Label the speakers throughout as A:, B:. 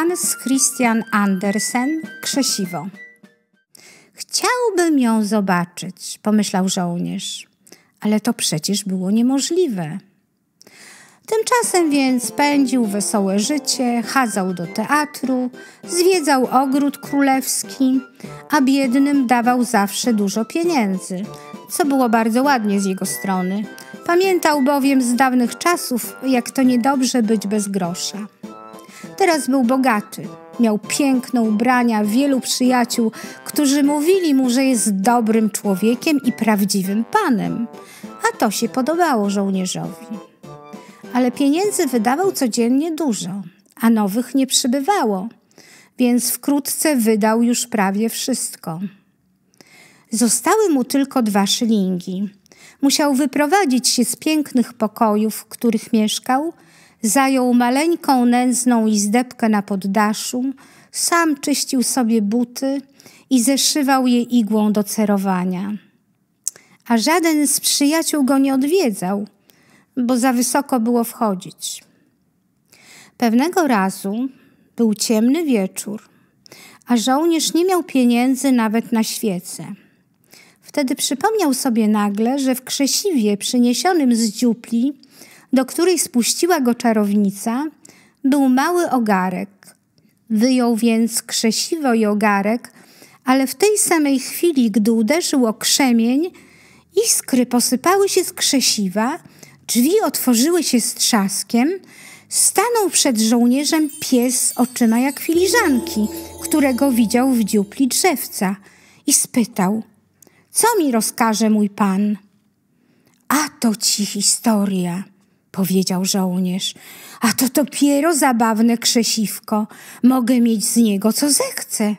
A: Hans Christian Andersen, Krzesiwo. Chciałbym ją zobaczyć, pomyślał żołnierz, ale to przecież było niemożliwe. Tymczasem więc pędził wesołe życie, chadzał do teatru, zwiedzał ogród królewski, a biednym dawał zawsze dużo pieniędzy, co było bardzo ładnie z jego strony. Pamiętał bowiem z dawnych czasów, jak to niedobrze być bez grosza. Teraz był bogaty. Miał piękne ubrania, wielu przyjaciół, którzy mówili mu, że jest dobrym człowiekiem i prawdziwym panem. A to się podobało żołnierzowi. Ale pieniędzy wydawał codziennie dużo, a nowych nie przybywało, więc wkrótce wydał już prawie wszystko. Zostały mu tylko dwa szylingi. Musiał wyprowadzić się z pięknych pokojów, w których mieszkał – Zajął maleńką nędzną izdebkę na poddaszu, sam czyścił sobie buty i zeszywał je igłą do cerowania. A żaden z przyjaciół go nie odwiedzał, bo za wysoko było wchodzić. Pewnego razu był ciemny wieczór, a żołnierz nie miał pieniędzy nawet na świece. Wtedy przypomniał sobie nagle, że w krzesiwie przyniesionym z dziupli do której spuściła go czarownica, był mały ogarek. Wyjął więc krzesiwo i ogarek, ale w tej samej chwili, gdy uderzył o krzemień, iskry posypały się z krzesiwa, drzwi otworzyły się z trzaskiem, stanął przed żołnierzem pies oczyma jak filiżanki, którego widział w dziupli drzewca i spytał, co mi rozkaże mój pan? A to ci historia powiedział żołnierz. A to dopiero zabawne krzesiwko. Mogę mieć z niego co zechcę.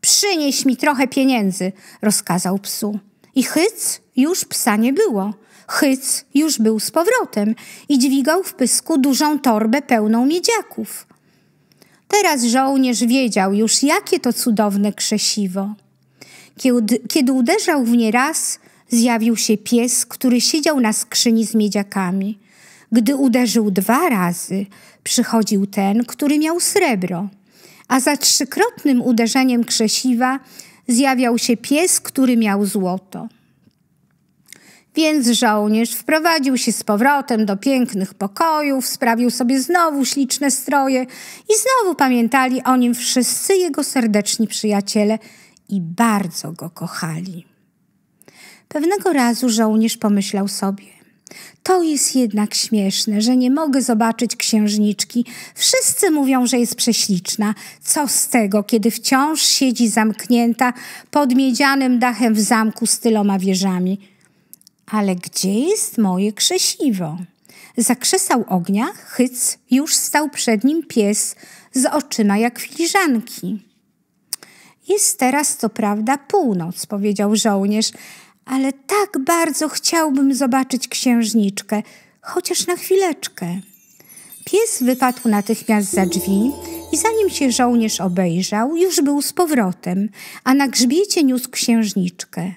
A: Przynieś mi trochę pieniędzy, rozkazał psu. I chyc już psa nie było. Chyc już był z powrotem i dźwigał w pysku dużą torbę pełną miedziaków. Teraz żołnierz wiedział już, jakie to cudowne krzesiwo. Kiedy, kiedy uderzał w nie raz, zjawił się pies, który siedział na skrzyni z miedziakami. Gdy uderzył dwa razy, przychodził ten, który miał srebro, a za trzykrotnym uderzeniem krzesiwa zjawiał się pies, który miał złoto. Więc żołnierz wprowadził się z powrotem do pięknych pokojów, sprawił sobie znowu śliczne stroje i znowu pamiętali o nim wszyscy jego serdeczni przyjaciele i bardzo go kochali. Pewnego razu żołnierz pomyślał sobie: to jest jednak śmieszne, że nie mogę zobaczyć księżniczki. Wszyscy mówią, że jest prześliczna. Co z tego, kiedy wciąż siedzi zamknięta pod miedzianym dachem w zamku z tyloma wieżami? Ale gdzie jest moje krzesiwo? Zakrzesał ognia, chyc, już stał przed nim pies z oczyma jak filiżanki. Jest teraz co prawda północ, powiedział żołnierz, ale tak bardzo chciałbym zobaczyć księżniczkę, chociaż na chwileczkę. Pies wypadł natychmiast za drzwi i zanim się żołnierz obejrzał, już był z powrotem, a na grzbiecie niósł księżniczkę.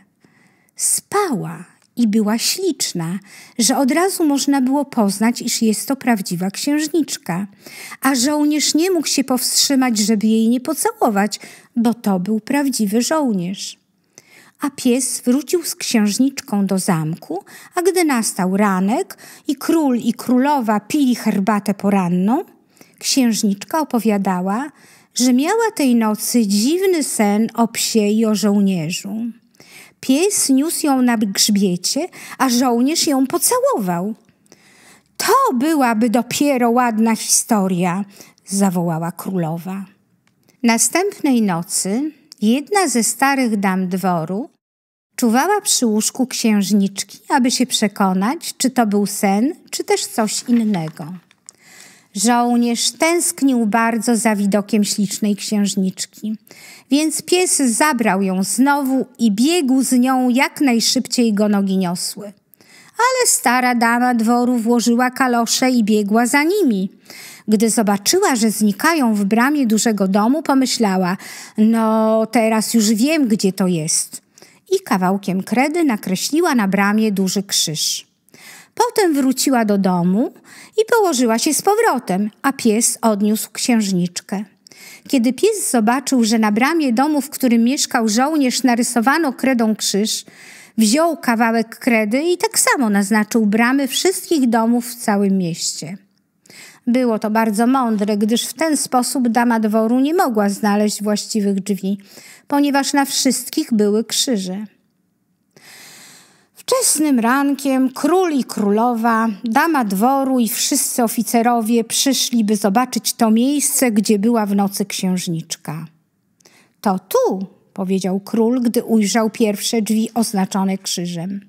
A: Spała i była śliczna, że od razu można było poznać, iż jest to prawdziwa księżniczka. A żołnierz nie mógł się powstrzymać, żeby jej nie pocałować, bo to był prawdziwy żołnierz a pies wrócił z księżniczką do zamku, a gdy nastał ranek i król i królowa pili herbatę poranną, księżniczka opowiadała, że miała tej nocy dziwny sen o psie i o żołnierzu. Pies niósł ją na grzbiecie, a żołnierz ją pocałował. To byłaby dopiero ładna historia, zawołała królowa. Następnej nocy Jedna ze starych dam dworu czuwała przy łóżku księżniczki, aby się przekonać, czy to był sen, czy też coś innego. Żołnierz tęsknił bardzo za widokiem ślicznej księżniczki, więc pies zabrał ją znowu i biegł z nią jak najszybciej go nogi niosły ale stara dama dworu włożyła kalosze i biegła za nimi. Gdy zobaczyła, że znikają w bramie dużego domu, pomyślała: No, teraz już wiem, gdzie to jest. I kawałkiem kredy nakreśliła na bramie duży krzyż. Potem wróciła do domu i położyła się z powrotem, a pies odniósł księżniczkę. Kiedy pies zobaczył, że na bramie domu, w którym mieszkał żołnierz, narysowano kredą krzyż, Wziął kawałek kredy i tak samo naznaczył bramy wszystkich domów w całym mieście. Było to bardzo mądre, gdyż w ten sposób dama dworu nie mogła znaleźć właściwych drzwi, ponieważ na wszystkich były krzyże. Wczesnym rankiem król i królowa, dama dworu i wszyscy oficerowie przyszli, by zobaczyć to miejsce, gdzie była w nocy księżniczka. To tu powiedział król, gdy ujrzał pierwsze drzwi oznaczone krzyżem.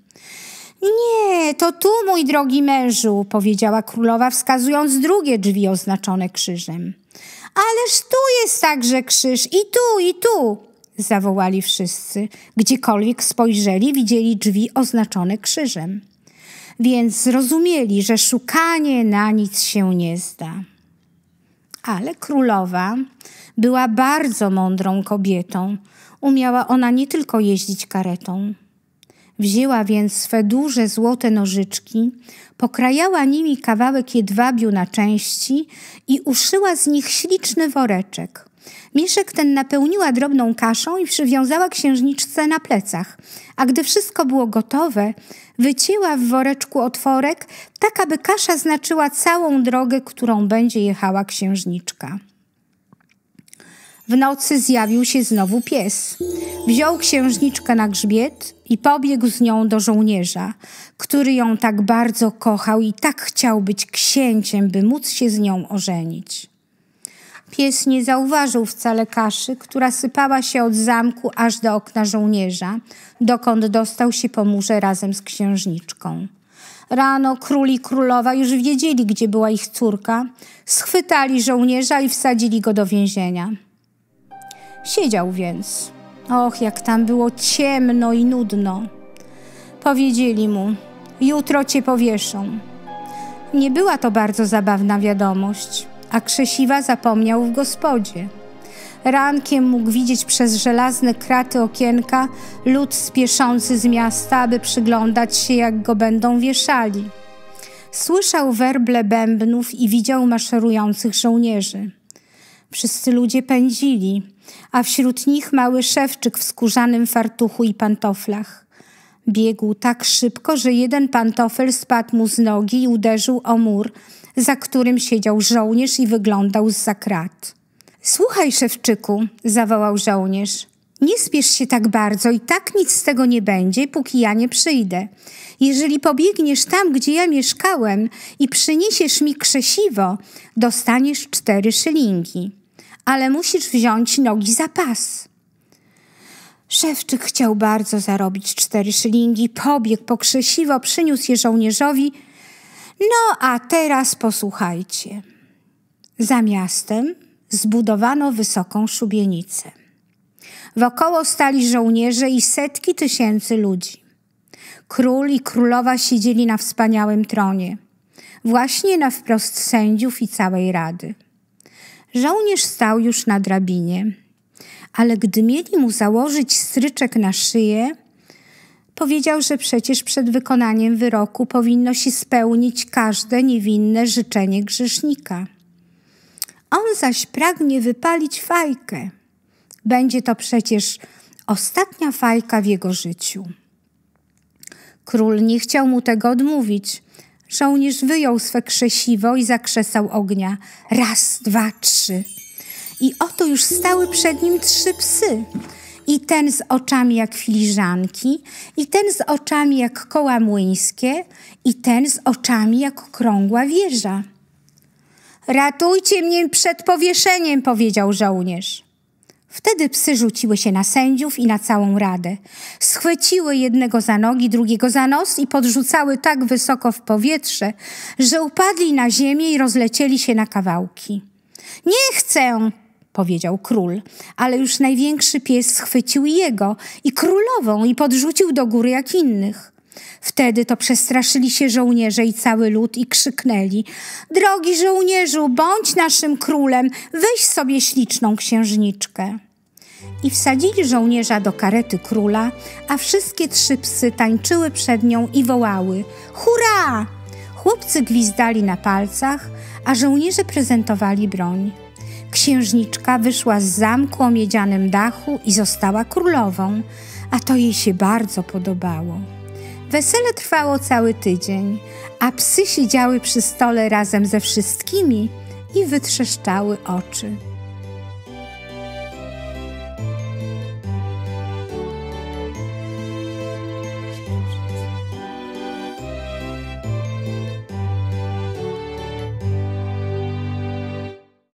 A: Nie, to tu, mój drogi mężu, powiedziała królowa, wskazując drugie drzwi oznaczone krzyżem. Ależ tu jest także krzyż, i tu, i tu, zawołali wszyscy. Gdziekolwiek spojrzeli, widzieli drzwi oznaczone krzyżem. Więc zrozumieli, że szukanie na nic się nie zda. Ale królowa była bardzo mądrą kobietą umiała ona nie tylko jeździć karetą. Wzięła więc swe duże złote nożyczki, pokrajała nimi kawałek jedwabiu na części i uszyła z nich śliczny woreczek. Mieszek ten napełniła drobną kaszą i przywiązała księżniczce na plecach, a gdy wszystko było gotowe, wycięła w woreczku otworek, tak aby kasza znaczyła całą drogę, którą będzie jechała księżniczka. W nocy zjawił się znowu pies. Wziął księżniczkę na grzbiet i pobiegł z nią do żołnierza, który ją tak bardzo kochał i tak chciał być księciem, by móc się z nią ożenić. Pies nie zauważył wcale kaszy, która sypała się od zamku aż do okna żołnierza, dokąd dostał się po murze razem z księżniczką. Rano król i królowa już wiedzieli, gdzie była ich córka, schwytali żołnierza i wsadzili go do więzienia. Siedział więc. Och, jak tam było ciemno i nudno. Powiedzieli mu, jutro cię powieszą. Nie była to bardzo zabawna wiadomość, a Krzesiwa zapomniał w gospodzie. Rankiem mógł widzieć przez żelazne kraty okienka lud spieszący z miasta, aby przyglądać się, jak go będą wieszali. Słyszał werble bębnów i widział maszerujących żołnierzy wszyscy ludzie pędzili, a wśród nich mały szewczyk w skórzanym fartuchu i pantoflach. Biegł tak szybko, że jeden pantofel spadł mu z nogi i uderzył o mur, za którym siedział żołnierz i wyglądał z krat. Słuchaj, szewczyku, zawołał żołnierz. Nie spiesz się tak bardzo i tak nic z tego nie będzie, póki ja nie przyjdę. Jeżeli pobiegniesz tam, gdzie ja mieszkałem i przyniesiesz mi krzesiwo, dostaniesz cztery szylingi ale musisz wziąć nogi za pas. Szewczyk chciał bardzo zarobić cztery szylingi, pobiegł pokrzesiwo, przyniósł je żołnierzowi. No a teraz posłuchajcie. Za miastem zbudowano wysoką szubienicę. Wokoło stali żołnierze i setki tysięcy ludzi. Król i królowa siedzieli na wspaniałym tronie, właśnie na wprost sędziów i całej rady. Żołnierz stał już na drabinie, ale gdy mieli mu założyć stryczek na szyję, powiedział, że przecież przed wykonaniem wyroku powinno się spełnić każde niewinne życzenie grzesznika. On zaś pragnie wypalić fajkę. Będzie to przecież ostatnia fajka w jego życiu. Król nie chciał mu tego odmówić, Żołnierz wyjął swe krzesiwo i zakrzesał ognia. Raz, dwa, trzy. I oto już stały przed nim trzy psy. I ten z oczami jak filiżanki, i ten z oczami jak koła młyńskie, i ten z oczami jak okrągła wieża. Ratujcie mnie przed powieszeniem, powiedział żołnierz. Wtedy psy rzuciły się na sędziów i na całą radę. Schwyciły jednego za nogi, drugiego za nos i podrzucały tak wysoko w powietrze, że upadli na ziemię i rozlecieli się na kawałki. Nie chcę, powiedział król, ale już największy pies schwycił jego i królową i podrzucił do góry jak innych. Wtedy to przestraszyli się żołnierze i cały lud i krzyknęli: Drogi żołnierzu, bądź naszym królem, weź sobie śliczną księżniczkę. I wsadzili żołnierza do karety króla, a wszystkie trzy psy tańczyły przed nią i wołały: Hurra! Chłopcy gwizdali na palcach, a żołnierze prezentowali broń. Księżniczka wyszła z zamku o miedzianym dachu i została królową, a to jej się bardzo podobało. Wesele trwało cały tydzień, a psy siedziały przy stole razem ze wszystkimi i wytrzeszczały oczy.